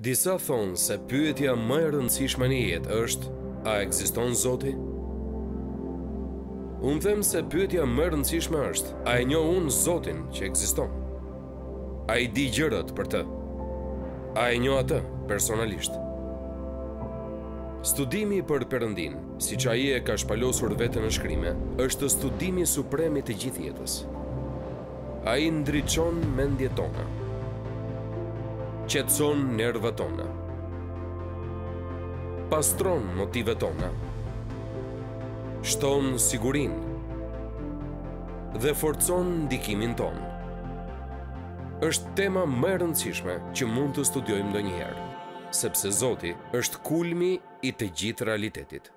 Disa thonë se pyetja më e rëndësishme në jetë është, a ekziston Zoti? Unë them se pyetja më e rëndësishme është, a e njohë unë Zotin që ekziston? A i di gjërët për të? A e njohë atë personalisht? Studimi për përëndin, si që a i e ka shpalosur vetë në shkrimë, është studimi i të gjithjetës. A i ndryqon mendjet tonë. tonë qetson nervët tona. Pastron motivet tona. Shton sigurin. Dhe forcon ndikimin ton. Është tema më e rëndësishme që mund të studiojmë ndonjëherë, sepse Zoti është kulmi i të gjithë realitetit.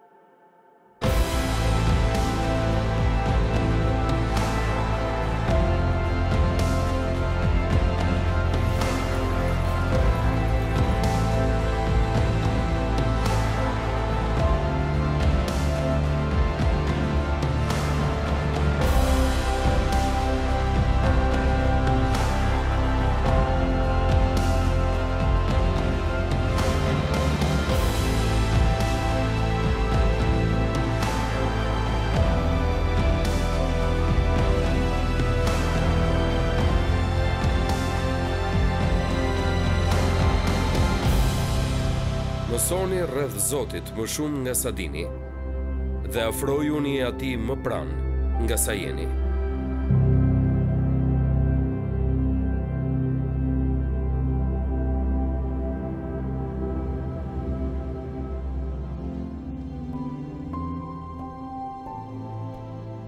Mësoni rrëdhë Zotit më shumë nga sa dini dhe afrojuni ati më pranë nga sa jeni.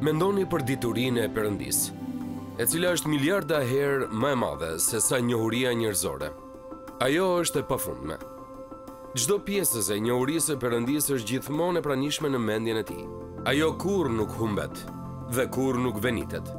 Mendoni për diturin e përëndis, e cila është miljarda herë më e madhe se sa njohuria njërzore. Ajo është e pafundme. Mëndoni për diturin e përëndis, Gjdo pjesës e një urisë e përëndisë është gjithmonë e pranishme në mendjen e ti. Ajo kur nuk humbet dhe kur nuk venitet.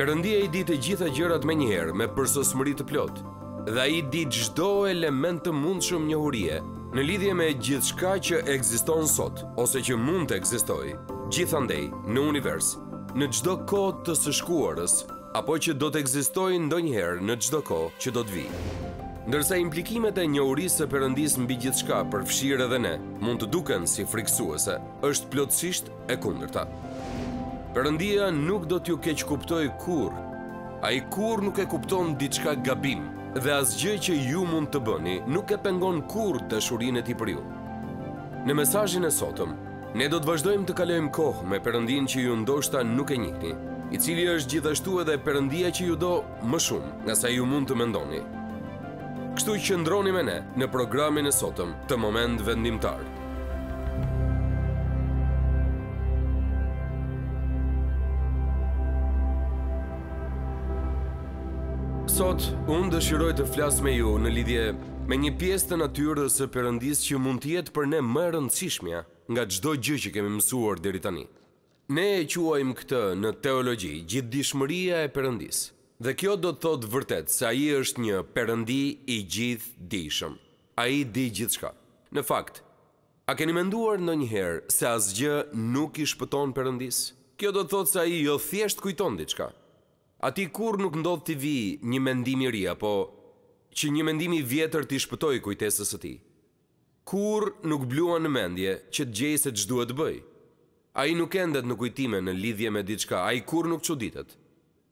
Përëndia i ditë gjitha gjërat me njerë me përsosmëri të plotë dhe i ditë gjdo element të mund shumë një në lidhje me gjithë shka që egziston sot ose që mund të egzistoj gjithandej në univers në gjdo kod të sëshkuarës apo që do të egzistoj ndonjëherë në gjdo kod që do të vijë ndërsa implikimet e njohurisë së e përëndisë gjithçka, bëgjithë shka për fshirë dhe ne mund të duken si friksuese, është plotësisht e kundërta. Përëndia nuk do t'ju keq kuptoj kur, a i kur nuk e kupton diçka gabim dhe asgjë që ju mund të bëni nuk e pengon kur të shurin e t'i për ju. Në mesajin e sotëm, ne do të vazhdojmë të kalojmë kohë me përëndin që ju ndoshta nuk e njihni i cili është gjithashtu edhe përëndia që ju do më shumë nga sa ju mund të mendoni, Kështu që ndroni me ne në programin e sotëm të moment vendimtar. Sot, unë dëshiroj të flas me ju në lidhje me një pjesë të natyrës së Perëndis që mund të jetë për ne më e rëndësishmja nga çdo gjë që kemi mësuar deri tani. Ne e quajmë këtë në teologji gjithdijshmëria e përëndisë. Dhe kjo do të thotë vërtet se ai është një perëndi i gjithë dishëm. Ai di gjithçka. Në fakt, a keni menduar ndonjëherë se asgjë nuk i shpëton Perëndis? Kjo do të thotë se ai jo thjesht kujton diçka. A ti kur nuk ndodh të vi një mendim i ri apo që një mendim i vjetër të shpëtoj kujtesës së tij? Kur nuk bluan në mendje që të gjej se ç'duhet të bëj? Ai nuk endet në kujtime në lidhje me diçka, ai kurrë nuk çuditet.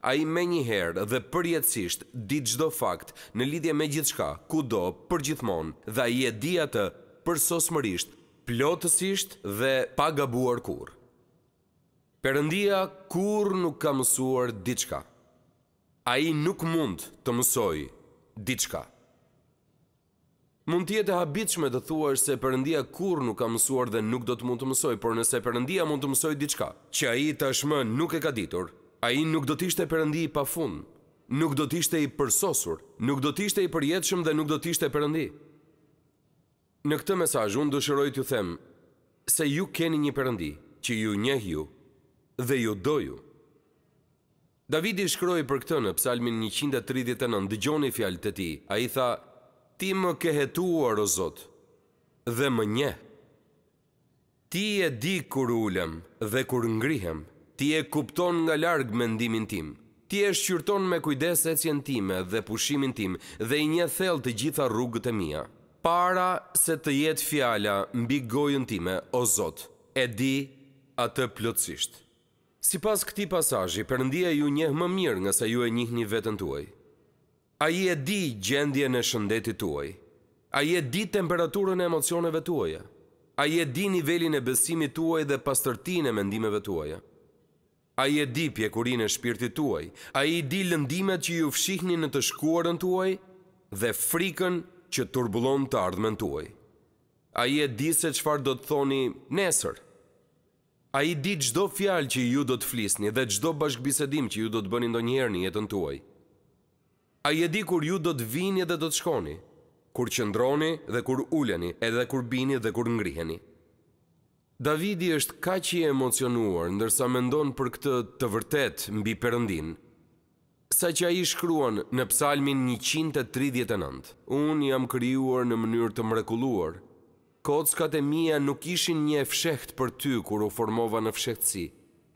A i me njëherë dhe përjetësisht ditë gjdo fakt në lidhje me gjithë shka, ku do, për gjithmon, dhe a i e dhja të përsosmërisht, plotësisht dhe pagabuar kur. Përëndia kur nuk ka mësuar ditë shka. A i nuk mund të mësoj ditë shka. Mund tjetë e habitshme të thua është se përëndia kur nuk ka mësuar dhe nuk do të mund të mësoj, por nëse përëndia mund të mësoj diçka, që a i tashmë nuk e ka ditur, A i nuk do t'ishte përëndi i pa fun, nuk do t'ishte i përsosur, nuk do t'ishte i përjetëshëm dhe nuk do t'ishte përëndi. Në këtë mesaj, unë dëshëroj t'ju them, se ju keni një përëndi, që ju njeh ju dhe ju doju. Davidi shkroj për këtë në psalmin 139, dëgjoni fjalë të ti, a i tha, ti më kehetuar o Zotë, dhe më njeh. Ti e di kur ulem dhe dhe kur ngrihem, Ti e kupton nga larg mendimin tim. Ti e shqyrton me kujdes e cjen time dhe pushimin tim dhe i një thell të gjitha rrugët e mija. Para se të jetë fjala mbi gojën time, o Zot, e di atë plotësisht. Si pas këti pasajji, përëndia ju njehë më mirë nga sa ju e njëhë një vetën të uaj. A i e di gjendje në shëndetit të uaj. A i e di temperaturën e emocioneve të uaja. A i e di nivelin e besimit të uaj dhe pastërtin e mendimeve të A i e di pjekurin e shpirtit tuaj, a i di lëndimet që ju fshihni në të shkuarën tuaj dhe frikën që turbulon të ardhmen tuaj. A i e di se qëfar do të thoni nesër. A i di gjdo fjalë që ju do të flisni dhe gjdo bashkëbisedim që ju do të bëni ndo njerë një jetën tuaj. A i e di kur ju do të vini dhe do të shkoni, kur qëndroni dhe kur uleni, edhe kur bini dhe kur ngriheni. Davidi është ka që i emocionuar, ndërsa mendon për këtë të vërtet mbi përëndin. Sa që a i shkruan në psalmin 139, unë jam kryuar në mënyrë të mrekuluar. Kockat e mija nuk ishin një fshekht për ty kur u formova në fshektësi,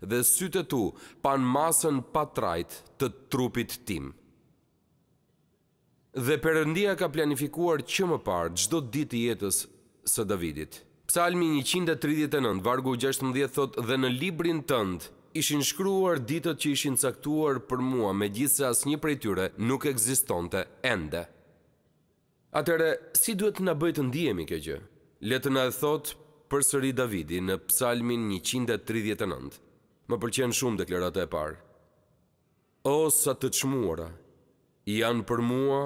dhe sytë tu pan masën pa trajt të trupit tim. Dhe përëndia ka planifikuar që më parë gjdo ditë jetës së Davidit. Psalmi 139, vargu 16, thot dhe në librin tënd, ishin shkruar ditët që ishin caktuar për mua me gjithë se asë një prej tyre nuk egzistonte ende. Atere, si duhet në bëjtë ndihemi kjo gjë? Letë në e thot për sëri Davidi në psalmin 139. Më përqen shumë deklerate e parë. O sa të qmura, janë për mua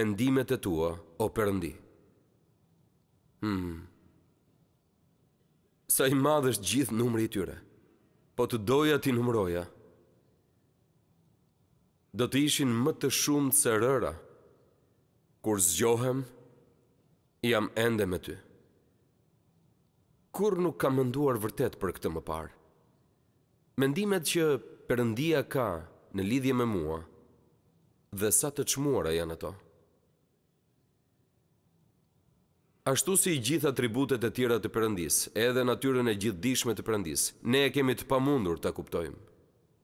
mendimet e tua o përëndi. Hmm sa i madh është gjithë numri i tyre. Po të doja ti numroja, do të ishin më të shumë se rëra, kur zgjohem, jam ende me ty. Kur nuk kam mënduar vërtet për këtë më parë? Mendimet që përëndia ka në lidhje me mua, dhe sa të qmuara janë ato? Ashtu si gjithë atributet e tjera të përëndis, edhe natyren e gjithë dishme të përëndis, ne e kemi të pamundur të kuptojmë.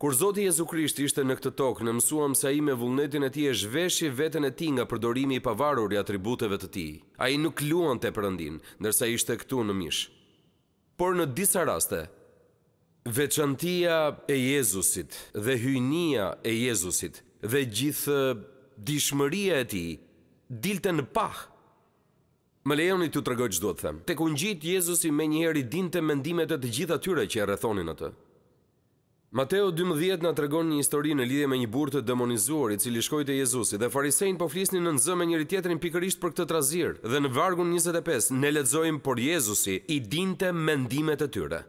Kur Zotë Jezu Krisht ishte në këtë tokë, në mësuam sa i me vullnetin e ti e zhveshi vetën e ti nga përdorimi i pavarur i atributeve të ti. A i nuk luan të përëndin, nërsa ishte këtu në mish. Por në disa raste, veçantia e Jezusit dhe hynia e Jezusit dhe gjithë dishmëria e ti dilte në pahë. Më lejoni t'ju tregoj ç'do të them. Tek u ngjit Jezusi më njëherë i dinte mendimet e të gjithë atyre që e rrethonin atë. Mateo 12 na tregon një histori në lidhje me një burrë të demonizuar i cili shkoi te Jezusi dhe farisejt po flisnin në zë me njëri tjetrin pikërisht për këtë trazir. Dhe në vargun 25 ne lexojmë por Jezusi i dinte mendimet e tyre.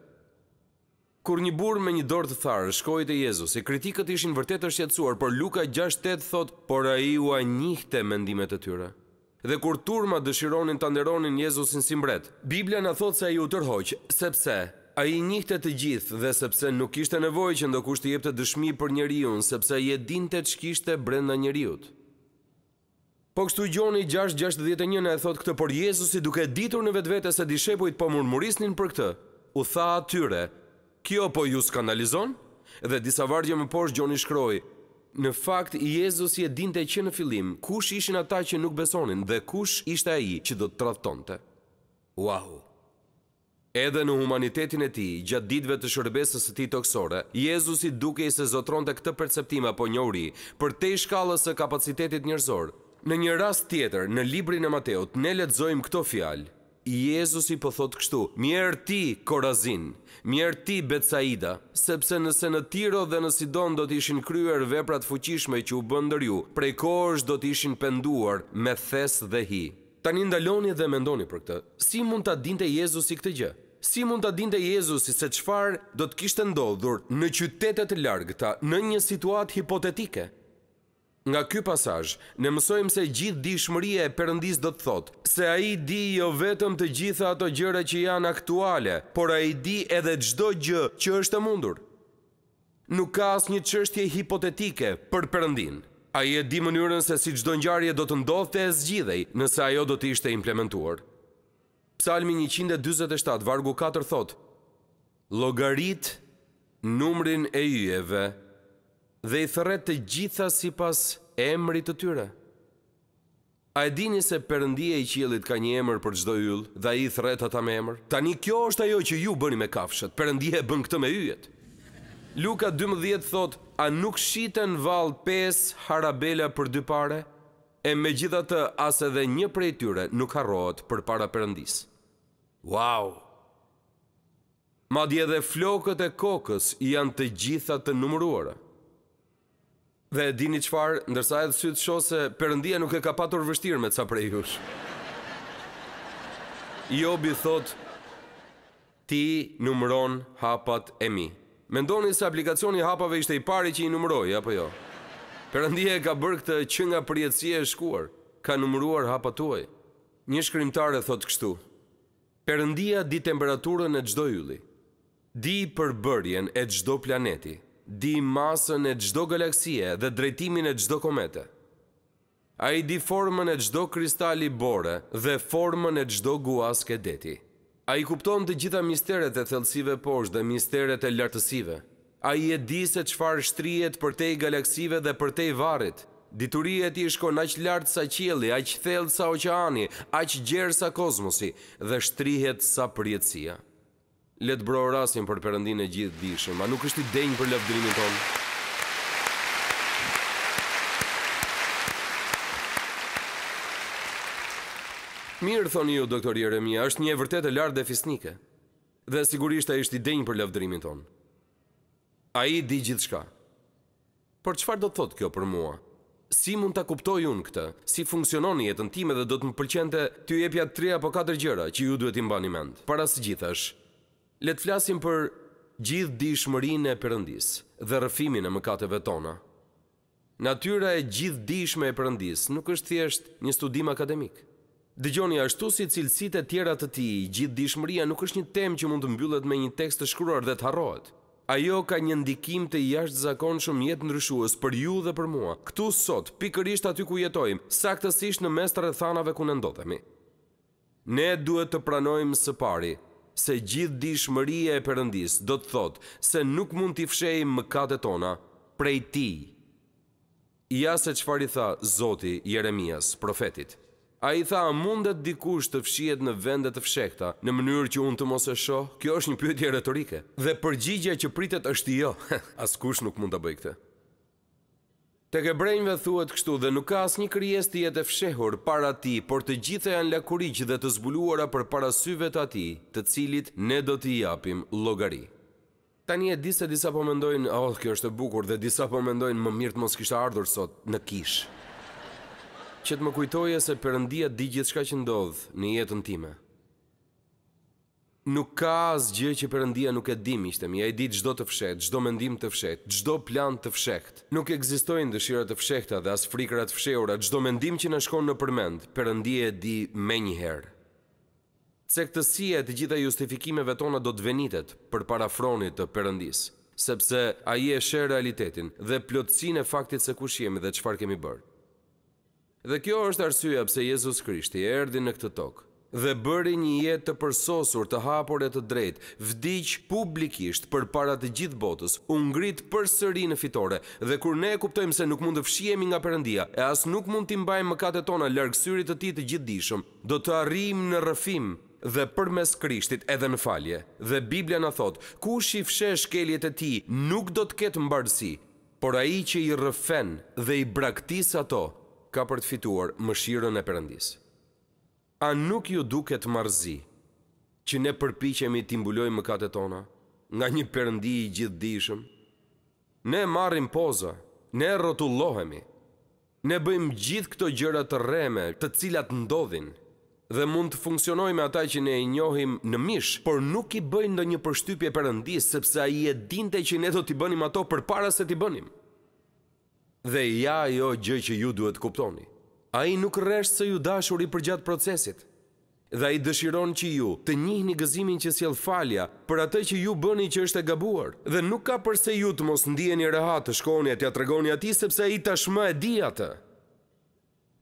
Kur një burrë me një dorë të tharë shkoi te Jezusi, kritikët ishin vërtetë të shqetësuar, por Luka 6:8 thotë por ai ua njihte mendimet e tyre dhe kur turma dëshironin të nderonin Jezusin si mbret. Biblia në thot se a ju tërhoqë, sepse a i njihte të gjithë dhe sepse nuk ishte nevoj që ndo kushtë jep të dëshmi për njeriun, sepse je din të të shkishte brenda njeriut. Po kështu Gjoni 6.61 në e thot këtë për Jezusi duke ditur në vetë vete se dishepujt po murmurisnin për këtë, u tha atyre, kjo po ju skandalizon? Dhe disa vargje më poshë Gjoni shkrojë, Në fakt, Jezus je dinte që në filim, kush ishin ata që nuk besonin dhe kush ishte aji që do të të. Wow! Edhe në humanitetin e ti, gjatë ditve të shërbesës të ti toksore, Jezus i duke i se zotron të këtë perceptima po njori për te i shkallës e kapacitetit njërzor. Në një rast tjetër, në librin e Mateot, ne letëzojmë këto fjalë. Jezusi po thot kështu, mjerë ti Korazin, mjerë ti Betsaida, sepse nëse në Tiro dhe në Sidon do t'ishin kryer veprat fuqishme që u bëndër ju, prej kosh do t'ishin penduar me thes dhe hi. Ta një ndaloni dhe mendoni për këtë, si mund t'a dinte Jezusi këtë gjë? Si mund t'a dinte Jezusi se qfar do t'kishtë ndodhur në qytetet largëta në një situatë hipotetike? Nga ky pasaj, ne mësojmë se gjithë di shmërie e përëndis do të thotë, se a i di jo vetëm të gjitha ato gjëre që janë aktuale, por a i di edhe gjdo gjë që është të mundur. Nuk ka asë një qështje hipotetike për përëndin. A i e di mënyrën se si gjdo njarje do të ndodhë të e zgjidej nëse ajo do të ishte implementuar. Psalmi 127, vargu 4, thotë, Logarit numrin e jujeve dhe i thëret të gjitha si pas emrit të tyre. A e dini se përëndia i qilit ka një emër për gjdo yllë dhe i thëret ata me emër? Tani kjo është ajo që ju bëni me kafshët, përëndia e bën këtë me yjet. Luka 12 thot, a nuk shiten val 5 harabela për dy pare? E me gjitha të as edhe një prej tyre nuk harrohet për para përëndis. Wow! Ma dje dhe flokët e kokës janë të gjitha të numruarë. Dhe e dini qëfar, ndërsa edhe sytë shohë se përëndia nuk e ka patur vështirë me të sa prej jush. Jo thot, ti numron hapat e mi. Mendoni se aplikacioni hapave ishte i pari që i numroj, apo jo. Përëndia e ka bërgë të që nga përjetësia e shkuar, ka numruar hapat tuaj. Një shkrimtar e thot kështu, përëndia di temperaturën e gjdo yli, di përbërjen e gjdo planeti, di masën e gjdo galaksie dhe drejtimin e gjdo komete. A i di formën e gjdo kristali bore dhe formën e gjdo guaske deti. A i kupton të gjitha misteret e thelsive posh dhe misteret e lartësive. A i e di se qfar shtrijet për te i galaksive dhe për te i varit. Diturijet i shkon aq lartë sa qieli, aq thellë sa oqeani, aq gjerë sa kozmosi dhe shtrijet sa përjetësia letë bro rasim për përëndin e gjithë dishëm, a nuk është i denjë për lëfdrimin tonë? Mirë, thoni ju, doktor Jeremia, është një vërtet e lartë defisnike. fisnike, dhe sigurisht a është i denjë për lëfdrimin tonë. A i di gjithë shka. Por qëfar do të thotë kjo për mua? Si mund të kuptoj unë këtë? Si funksionon jetën time dhe do të më përqente të ju epja 3 apo 4 gjëra që ju duhet i mba një mendë? Para së gjithash, Le të flasim për gjithë e Perëndis dhe rrëfimin e mëkateve tona. Natyra e gjithë e Perëndis nuk është thjesht një studim akademik. Dëgjoni ashtu si cilësitë e tjera të tij, gjithë nuk është një temë që mund të mbyllet me një tekst të shkruar dhe të harrohet. Ajo ka një ndikim të jashtëzakonshëm jetë ndryshues për ju dhe për mua. Ktu sot, pikërisht aty ku jetojmë, saktësisht në mes të rrethanave ku ne ndodhemi. Ne duhet të pranojmë së pari se gjithë di shmërije e përëndis do të thotë se nuk mund t'i fshej më kate tona prej ti. Ja se qëfar i tha Zoti Jeremias, profetit. A i tha, mundet dikush të fshjet në vendet të fshekta, në mënyrë që unë të mos e sho, kjo është një pyetje retorike. Dhe përgjigja që pritet është jo, as kush nuk mund të bëjkte. Tek e brejnëve thuet kështu dhe nuk ka asë një kryes të jetë e fshehur para ti, por të gjitha janë lakurigjë dhe të zbuluara për parasyve syve të ati, të cilit ne do t'i japim logari. Tani e disa disa po mendojnë, oh, kjo është e bukur, dhe disa po mendojnë më mirë të mos kishtë ardhur sot në kishë. Që të më kujtoje se përëndia di gjithë shka që ndodhë në jetën time nuk ka asgjë që Perëndia nuk e di, miqtëmi. Ai di çdo të fshehtë, çdo mendim të fshehtë, çdo plan të fshehtë. Nuk ekzistojnë dëshira të fshehta dhe as frikra të fshehura, çdo mendim që na shkon në përmend, Perëndia e di më një herë. Cektësia e të gjitha justifikimeve tona do të venitet për parafronit të përëndis, sepse ai e sheh realitetin dhe plotësinë e faktit se kush jemi dhe çfarë kemi bërë. Dhe kjo është arsyeja pse Jezusi Krishti erdhi në këtë tokë dhe bëri një jetë të përsosur të hapur e të drejt, vdiq publikisht për para të gjithë botës, ungrit për sëri në fitore, dhe kur ne e kuptojmë se nuk mund të fshiemi nga përëndia, e asë nuk mund të imbajmë më kate tona lërgësyrit të ti të gjithë dishëm, do të arrim në rëfim dhe për mes krishtit edhe në falje. Dhe Biblia në thotë, ku shifshe shkeljet e ti nuk do të ketë mbarësi, por a i që i rëfen dhe i braktis ato, ka për të fituar më e përëndisë. A nuk ju duket marzi që ne përpichemi të imbuloj më kate tona nga një përëndi i gjithë dishëm? Ne marim poza, ne rotullohemi, ne bëjmë gjithë këto gjërat të reme të cilat ndodhin dhe mund të funksionoj me ata që ne i njohim në mish, por nuk i bëjmë në një përshtypje përëndi sepse a i e dinte që ne do t'i bënim ato për para se t'i bënim. Dhe ja jo gjë që ju duhet kuptoni. A i nuk reshtë se ju dashur i përgjatë procesit, dhe a i dëshiron që ju të njihni gëzimin që s'jel falja për atë që ju bëni që është e gabuar, dhe nuk ka përse ju të mos ndije një rehat të shkoni e të atregoni ati sepse a i tashmë e di atë.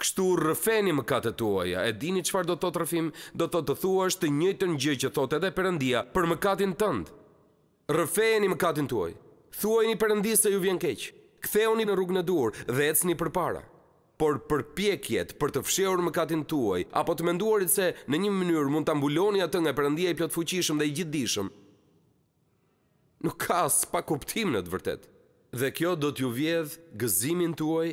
Kështu rëfeni më ka të tuaja, e dini qëfar do të të rëfim, do të të thua është të njëtën gjë që thot edhe përëndia për më katin tëndë. Rëfeni më katin tuaj, thuaj një përëndi se ju vjen keqë, ktheoni në rrugë në durë dhe ecni për por përpjekjet për të fshehur mëkatin tuaj, apo të menduarit se në një mënyrë mund të ambulloni atë nga përëndia i plot fuqishëm dhe i gjithdishëm, nuk ka së pa kuptim në të vërtet. Dhe kjo do t'ju vjedh gëzimin tuaj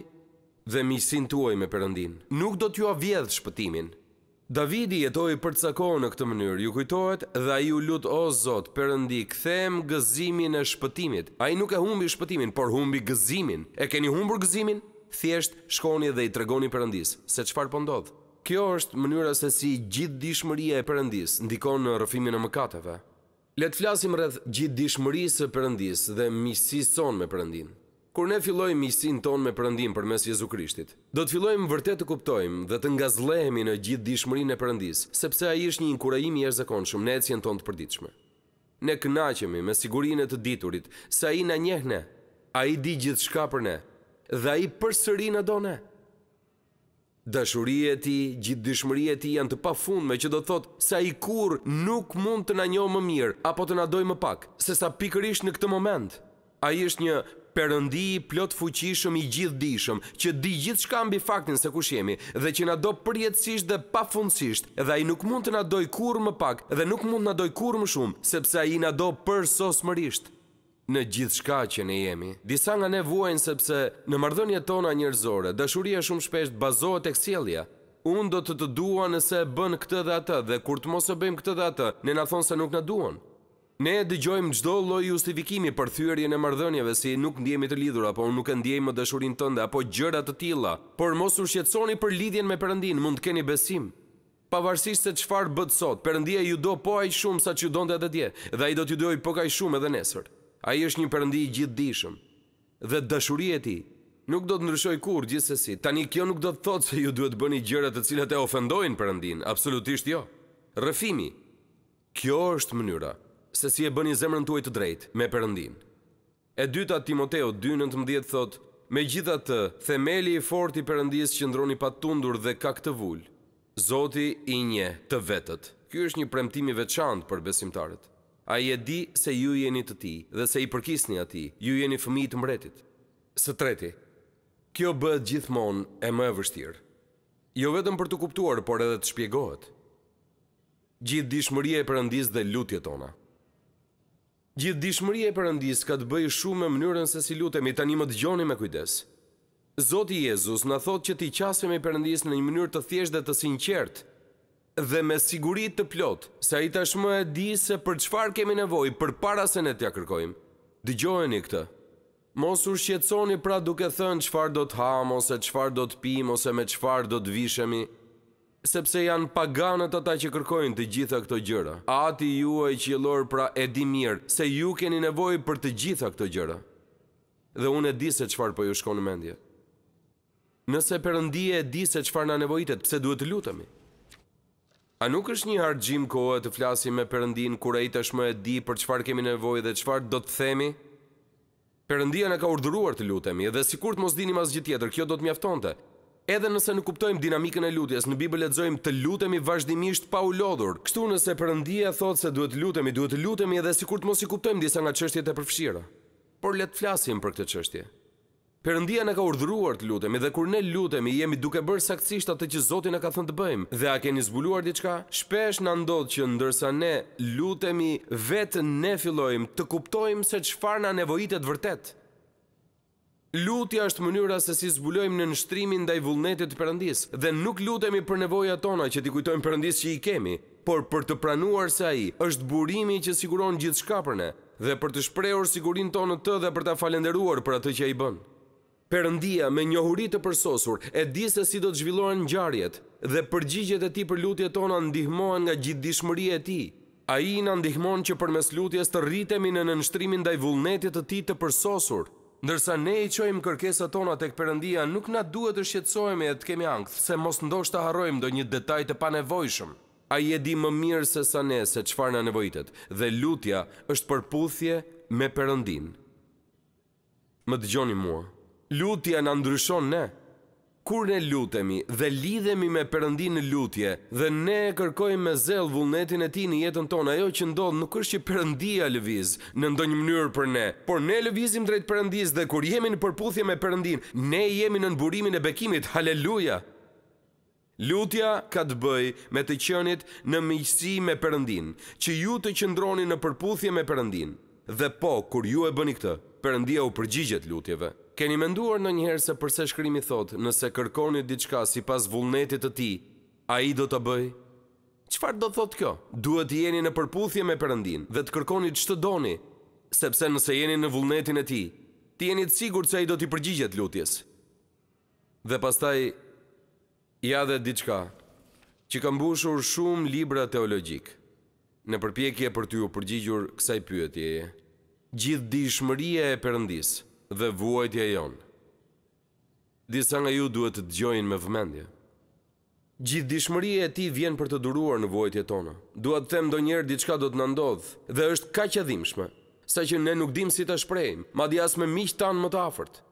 dhe misin tuaj me përëndin. Nuk do t'ju avjedh shpëtimin. Davidi jetoj për sako në këtë mënyrë, ju kujtojt dhe a ju lutë o zotë përëndi këthem gëzimin e shpëtimit. A i nuk e humbi shpëtimin, por humbi gëzimin. E keni humbur gëzimin? thjesht shkoni dhe i tregoni Perëndis se çfarë po ndodh. Kjo është mënyra se si gjithdijshmëria e Perëndis ndikon në rrëfimin e mëkateve. Le të flasim rreth gjithdijshmërisë së Perëndis dhe miqësisë sonë me Perëndin. Kur ne fillojmë miqësinë tonë me Perëndin përmes Jezu Krishtit, do të fillojmë vërtet të kuptojmë dhe të ngazllehemi në gjithdijshmërinë e Perëndis, sepse ai është një inkurajim i jashtëzakonshëm në ecjen tonë të përditshme. Ne kënaqemi me sigurinë e të diturit, sa ai na njeh ne. Ai di gjithçka për ne, dhe a i përsëri në done. Dashurie ti, gjithë dishmërie ti janë të pa fund me që do thotë sa i kur nuk mund të na njohë më mirë apo të na dojë më pak, se sa pikërish në këtë moment. A i është një përëndi plot fuqishëm i gjithë dishëm, që di gjithë shka mbi faktin se kush jemi, dhe që na do përjetësisht dhe pa fundësisht, dhe a i nuk mund të na dojë kur më pak, dhe nuk mund të na dojë kur më shumë, sepse a i na do për sos mërishtë në gjithë shka që ne jemi. Disa nga ne vuajnë sepse në mardhënje tona njërzore, dëshuria shumë shpesht bazohet e kësielja. Unë do të të dua nëse bën këtë dhe atë dhe kur të mos e bëjmë këtë dhe atë, ne në thonë se nuk në duon. Ne e dëgjojmë gjdo loj justifikimi për thyërje në mardhënjeve si nuk ndjemi të lidhur, apo nuk ndjemi më dëshurin tënde, apo gjërat të tila, por mos u shqetsoni për lidhjen me përëndin, mund të keni besim. Pavarësisht se qfar bëtë sot, përëndia ju do po ajë shumë sa që ju edhe dhe dje, dhe i do t'ju dojë po ka shumë edhe nesër. A i është një përëndi i gjithë dishëm Dhe dëshurie ti Nuk do të ndryshoj kur gjithsesi. Tani kjo nuk do të thotë se ju duhet bëni gjërat të cilat e ofendojnë përëndin Absolutisht jo Rëfimi Kjo është mënyra Se si e bëni zemrën tuaj të drejt me përëndin E dyta Timoteo 2.19 thotë Me gjitha të themeli i fort i përëndis që ndroni pat tundur dhe ka këtë vull Zoti i nje të vetët Kjo është një premtimi veçant për besimtarët A i e di se ju jeni të ti dhe se i përkisni ati, ju jeni fëmi të mbretit. Së treti, kjo bët gjithmon e më e vështirë. Jo vetëm për të kuptuar, por edhe të shpjegohet. Gjithë e përëndis dhe lutje tona. Gjithë e përëndis ka të bëjë shumë me mënyrën se si lutemi të një më të gjoni me kujdes. Zoti Jezus në thot që ti qasemi përëndis në një mënyrë të thjesht dhe të sinqertë, dhe me siguri të plot, sa i tashmë e di se për qfar kemi nevoj për para se ne tja kërkojmë. Dëgjojeni i këtë. Mos u shqetsoni pra duke thënë qfar do të hamë, ose qfar do të pimë, ose me qfar do të vishemi, sepse janë paganët ata që kërkojnë të gjitha këto gjëra. A ati ju e që pra e di mirë, se ju keni nevoj për të gjitha këto gjëra. Dhe unë e di se qfar për po ju shkonë mendje. Nëse përëndije e di se qfar në nevojitet, pse duhet të lutëmi? A nuk është një hargjim kohë të flasim me përëndin kura i tashmë e di për qëfar kemi nevoj dhe qëfar do të themi? Përëndia në ka urdhuruar të lutemi edhe si kur të mos dinim asgjë tjetër, kjo do të mjaftonte. Edhe nëse në kuptojmë dinamikën e lutjes, në Bibel e dzojmë të lutemi vazhdimisht pa u lodhur. Kështu nëse përëndia thotë se duhet lutemi, duhet lutemi edhe si kur të mos i kuptojmë disa nga qështje e përfshira. Por letë flasim për këtë qështje. Perëndia na ka urdhëruar të lutemi dhe kur ne lutemi jemi duke bërë saktësisht atë që Zoti na ka thënë të bëjmë. Dhe a keni zbuluar diçka? Shpesh na ndodh që ndërsa ne lutemi, vetë ne fillojmë të kuptojmë se çfarë na nevojitet vërtet. Lutja është mënyra se si zbulojmë në nështrimin ndaj vullnetit të përëndis, dhe nuk lutemi për nevoja tona që ti kujtojmë përëndis që i kemi, por për të pranuar se aji është burimi që siguron gjithë shkapërne, dhe për të shprehur sigurin tonë të dhe për të falenderuar për atë që i bënë. Perëndia me njohuri të përsosur e di se si do të zhvillohen ngjarjet dhe përgjigjet e tij për lutjet tona ndihmohen nga gjithdijshmëria e tij. Ai na ndihmon që përmes lutjes të rritemi në nënshtrimin ndaj vullnetit të tij të përsosur, ndërsa ne i çojmë kërkesat tona tek Perëndia, nuk na duhet të shqetësohemi e të kemi ankth se mos ndoshta harrojmë ndonjë detaj të panevojshëm. Ai e di më mirë se sa ne se çfarë na nevojitet dhe lutja është përputhje me Perëndin. Më dëgjoni mua. Lutja në ndryshon ne. Kur ne lutemi dhe lidhemi me përëndi në lutje dhe ne kërkojmë me zelë vullnetin e ti në jetën tonë, ajo që ndodhë nuk është që përëndia lëviz në ndonjë mënyrë për ne, por ne lëvizim drejt përëndis dhe kur jemi në përputhje me përëndin, ne jemi në nëmburimin e bekimit, haleluja! Lutja ka të bëj me të qënit në mëjësi me përëndin, që ju të qëndroni në përputhje me përëndin dhe po kur ju e bëni këtë, Perëndia u përgjigjet lutjeve. Keni menduar në njëherë se përse shkrimi thot, nëse kërkoni diçka si pas vullnetit të ti, a i do të bëj? Qfar do thotë kjo? Duhet jeni në përputhje me përëndin dhe të kërkoni që të doni, sepse nëse jeni në vullnetin e ti, ti jeni të sigur që a i do t'i përgjigjet lutjes. Dhe pastaj, ja dhe diçka, që kam bushur shumë libra teologjikë, në përpjekje për t'ju përgjigjur kësaj pyetjeje. Gjithë di e përëndis dhe vuajtja jonë. Disa nga ju duhet të gjojnë me vëmendje. Gjithë e ti vjen për të duruar në vuajtjet tonë. Duhet të them do njerë diçka do të nëndodhë dhe është ka që dhimshme, sa që ne nuk dim si të shprejmë, ma di asme miqë tanë më të afertë.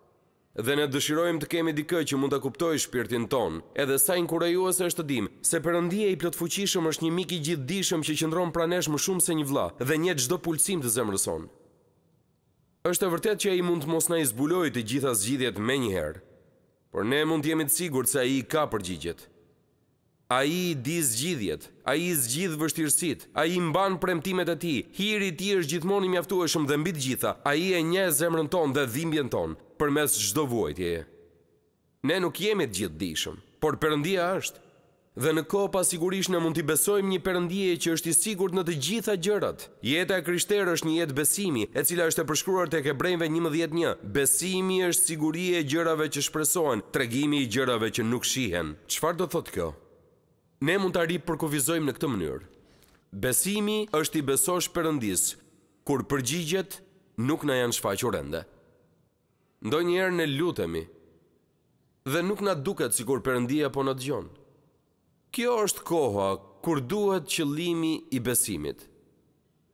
Dhe ne dëshirojmë të kemi dikë që mund të kuptoj shpirtin ton, edhe sa inkurejuës është të dim, se përëndia i plotfuqishëm është një miki gjithë dishëm që qëndron pranesh më shumë se një vla dhe një gjdo pulsim të zemrëson. Êshtë e vërtet që a i mund të mos në i zbuloj të gjitha zgjidjet me njëherë, por ne mund të jemi të sigur të sa i ka përgjigjet a i di zgjidhjet, a i zgjidh vështirësit, a i mban premtimet e ti, hiri ti është gjithmoni mjaftu e shumë dhe mbit gjitha, a i e nje zemrën ton dhe dhimbjen ton, për mes gjdo vojtje. Ne nuk jemi të gjithë dishëm, por përëndia është, dhe në ko pasigurish në mund t'i besojmë një përëndie që është i sigur në të gjitha gjërat. Jeta e kryshterë është një jetë besimi, e cila është e përshkruar të kebrejnve një më djetë një. Besimi është sigurie gjërave që shpresohen, tregimi i gjërave që nuk shihen. Qfar do thotë kjo? Ne mund të arritë përkuvizojmë në këtë mënyrë. Besimi është i besosh përëndis, kur përgjigjet nuk në janë shfaqur ende. Ndo njerë në lutemi, dhe nuk në duket si kur përëndia po në të gjonë. Kjo është koha kur duhet qëllimi i besimit –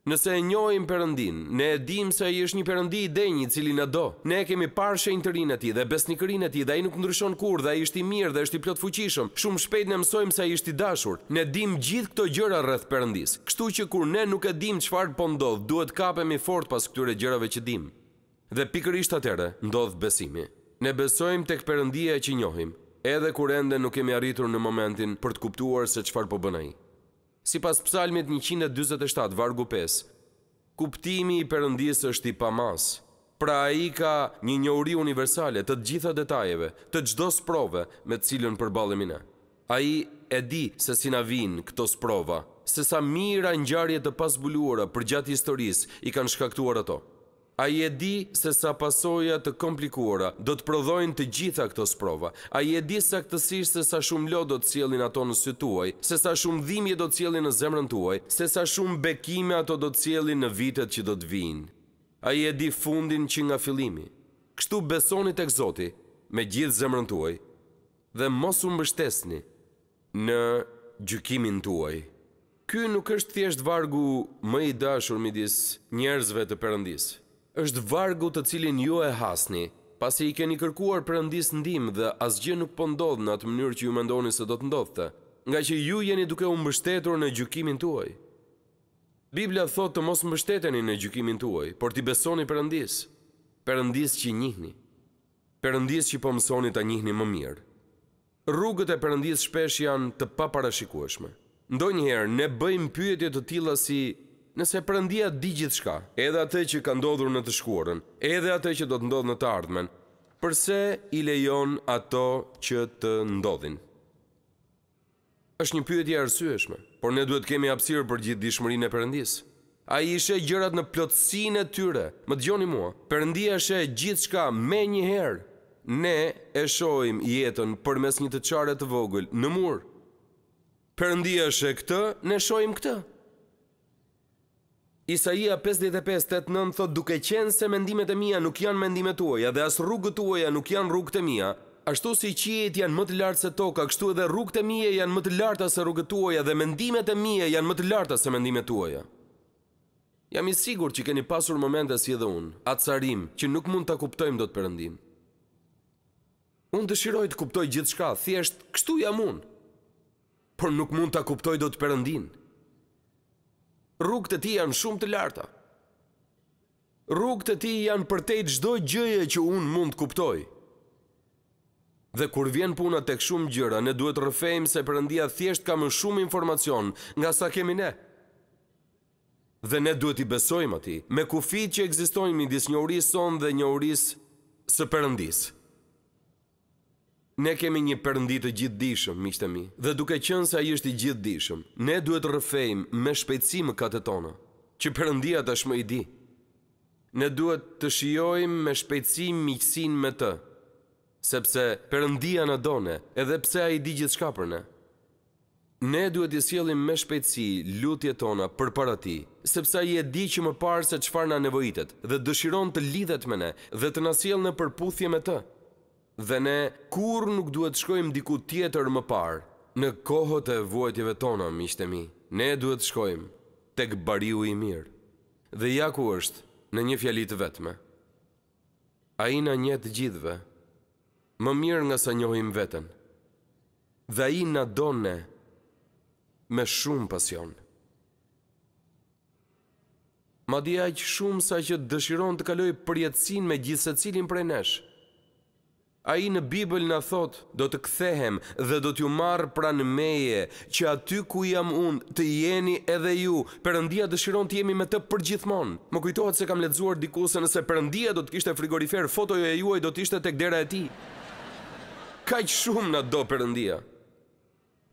nëse e njohim Perëndin, ne e dimë se ai është një përëndi i denj i cili na do. Ne e kemi parë të e tij dhe besnikërinë e tij dhe ai nuk ndryshon kurrë, dhe ai është i mirë dhe është i plot fuqishëm. Shumë shpejt ne mësojmë se ai është i dashur. Ne dimë gjithë këto gjëra rreth Perëndis. Kështu që kur ne nuk e dimë çfarë po ndodh, duhet kapemi fort pas këtyre gjërave që dimë. Dhe pikërisht atere, ndodh besimi. Ne besojmë tek Perëndia që njohim, edhe kur ende nuk kemi arritur në momentin për të kuptuar se çfarë po bën ai si pas psalmet 147, vargu 5. Kuptimi i përëndis është i pamas, pra a i ka një uri universale të gjitha detajeve, të gjdo sprove me cilën përbalimina. A i e di se si na vinë këto sprova, se sa mira njarjet të pasbuluara për gjatë historisë i kanë shkaktuar ato. A i e di se sa pasoja të komplikuara do të prodhojnë të gjitha këto sprova. A i e di sa këtësisht se sa shumë lo do të cilin ato në sytuaj, se sa shumë dhimje do të cilin në zemrën tuaj, se sa shumë bekime ato do të cilin në vitet që do të vinë. A i e di fundin që nga filimi. Kështu besonit e këzoti me gjithë zemrën tuaj dhe mos unë bështesni në gjykimin tuaj. Ky nuk është thjesht vargu më i dashur midis njerëzve të përëndisë është vargu të cilin ju e hasni, pasi i keni kërkuar për ndisë ndim dhe asgjë nuk pëndodhë po në atë mënyrë që ju mendoni se do të ndodhëte, nga që ju jeni duke u mbështetur në gjukimin tuaj. Biblia thotë të mos mbështeteni në gjukimin tuaj, por t'i besoni për ndisë, për ndisë që njihni, për ndisë që pëmësoni po të njihni më mirë. Rrugët e për ndisë shpesh janë të paparashikueshme. Ndoj njëherë, ne bëjmë pyetje të tila si Nëse përëndia di gjithë shka, edhe atë që ka ndodhur në të shkuarën, edhe atë që do të ndodhë në të ardhmen, përse i lejon ato që të ndodhin? është një pyetje arsyeshme, por ne duhet kemi apsirë për gjithë dishmërin e përëndis. A i ishe gjërat në plotësin e tyre, më të gjoni mua, përëndia ishe gjithë shka me një herë, ne e shojim jetën për mes një të qare të vogël në murë. Përëndia ishe këtë, ne shojim këtë. Isaia 55.89 thot duke qenë se mendimet e mija nuk janë mendimet tuaja dhe as rrugët tuaja nuk janë rrugët e mija, ashtu si qijet janë më të lartë se toka, kështu edhe rrugët e mija janë më të larta se rrugët tuaja dhe mendimet e mija janë më të larta se mendimet tuaja. Jam i sigur që keni pasur momente si edhe unë, atë sarim, që nuk mund të kuptojmë do të përëndim. Unë dëshiroj të kuptoj gjithë shka, thjesht, kështu jam unë, por nuk mund të kuptoj do të përëndinë. Rrugët e tij janë shumë të larta. Rrugët e tij janë për te çdo gjëje që un mund të kuptoj. Dhe kur vjen puna tek shumë gjëra, ne duhet rëfejmë se Perëndia thjesht ka më shumë informacion nga sa kemi ne. Dhe ne duhet i besojmë atij me kufijtë që ekzistojnë midis njohurisë son dhe njohurisë së Perëndisë. Ne kemi një përëndit të gjithdishëm, mi, dhe duke qënë se a jishtë i gjithdishëm, ne duhet rëfejmë me shpejtësi më katë tonë, që përëndia është më i di. Ne duhet të shiojmë me shpejtësi miqësin me të, sepse përëndia në done, edhe pse a i di gjithë shka për ne. Ne duhet i sielim me shpejtësi lutje tona për para ti, sepse a i e di që më parë se qëfar në nevojitet dhe dëshiron të lidhet me ne dhe të nësiel në përputhje me të dhe ne kur nuk duhet shkojmë diku tjetër më parë në kohët e vuajtjeve tona miqtë mi ne duhet të shkojmë tek bariu i mirë dhe ja ku është në një fjali të vetme ai na njeh të gjithëve më mirë nga sa njohim veten dhe ai na don ne me shumë pasion Ma dija që shumë sa që dëshiron të kaloj përjetësin me gjithse cilin prej neshë, A i në Bibël në thot, do të kthehem dhe do t'ju marë pra në meje, që aty ku jam unë të jeni edhe ju, përëndia dëshiron të jemi me të përgjithmonë. Më kujtohet se kam letzuar diku se nëse përëndia do t'kishte frigorifer, fotojo e juaj do t'ishte të kdera e ti. Ka që shumë në do përëndia.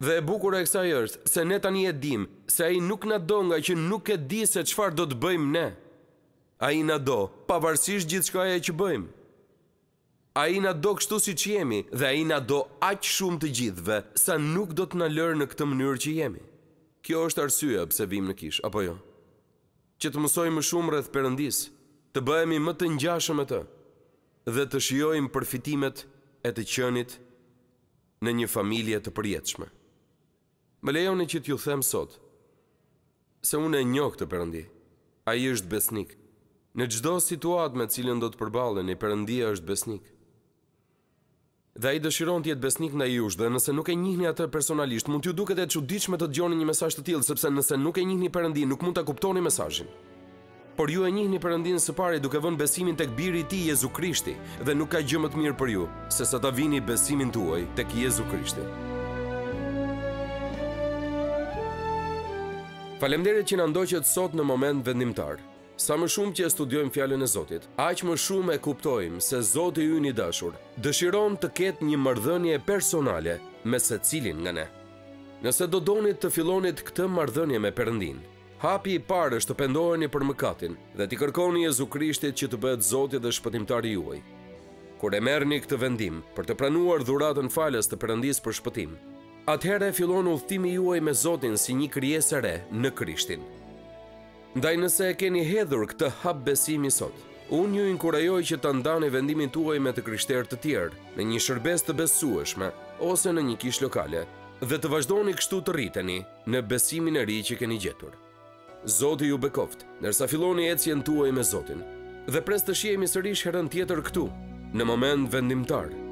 Dhe e bukur e kësa e është, se ne tani e dim, se a i nuk në do nga që nuk e di se qfar do të bëjmë ne. A i në do, pavarësisht gjithë shkaj e që bëjmë a i na do kështu si që jemi dhe a i na do aqë shumë të gjithve sa nuk do të në lërë në këtë mënyrë që jemi. Kjo është arsyë e pëse vim në kishë, apo jo? Që të mësoj më shumë rrëth përëndis, të bëhemi më të njashëm e të dhe të shiojmë përfitimet e të qënit në një familje të përjetëshme. Më lejon e që t'ju them sot, se unë e njo këtë përëndi, a i është besnik. Në gjdo situatë me cilën do të përbalen, i përëndia është besnik. Dhe ai dëshiron të jetë besnik ndaj jush, dhe nëse nuk e njihni atë personalisht, mund t'ju duket e çuditshme të dëgjoni një mesazh të tillë, sepse nëse nuk e njihni Perëndin, nuk mund ta kuptoni mesazhin. Por ju e njihni Perëndin së pari duke vënë besimin tek biri i Tij Jezu Krishti, dhe nuk ka gjë më të mirë për ju se sa ta vini besimin tuaj tek Jezu Krishti. Faleminderit që na ndoqët sot në moment vendimtar. Sa më shumë që studiojmë fjallën e Zotit, aq më shumë e kuptojmë se Zotit ju një dashur dëshiron të ketë një mardhënje personale me se cilin nga ne. Nëse do donit të filonit këtë mardhënje me përëndin, hapi i parë është të pendojni për mëkatin dhe t'i kërkoni Jezu Krishtit që të bëhet Zotit dhe shpëtimtari juaj. Kur e merni këtë vendim për të pranuar dhuratën falës të përëndis për shpëtim, atëhere filon ullëtimi juaj me Zotin si një kryesere në Krishtin. Ndaj nëse e keni hedhur këtë hap besimi sot, unë ju inkurajoj që të ndani vendimin tuaj me të kryshter të tjerë, në një shërbes të besueshme, ose në një kish lokale, dhe të vazhdoni kështu të rriteni në besimin e ri që keni gjetur. Zoti ju bekoft, nërsa filoni e cjen tuaj me Zotin, dhe pres të shiemi sërish herën tjetër këtu, në moment vendimtarë.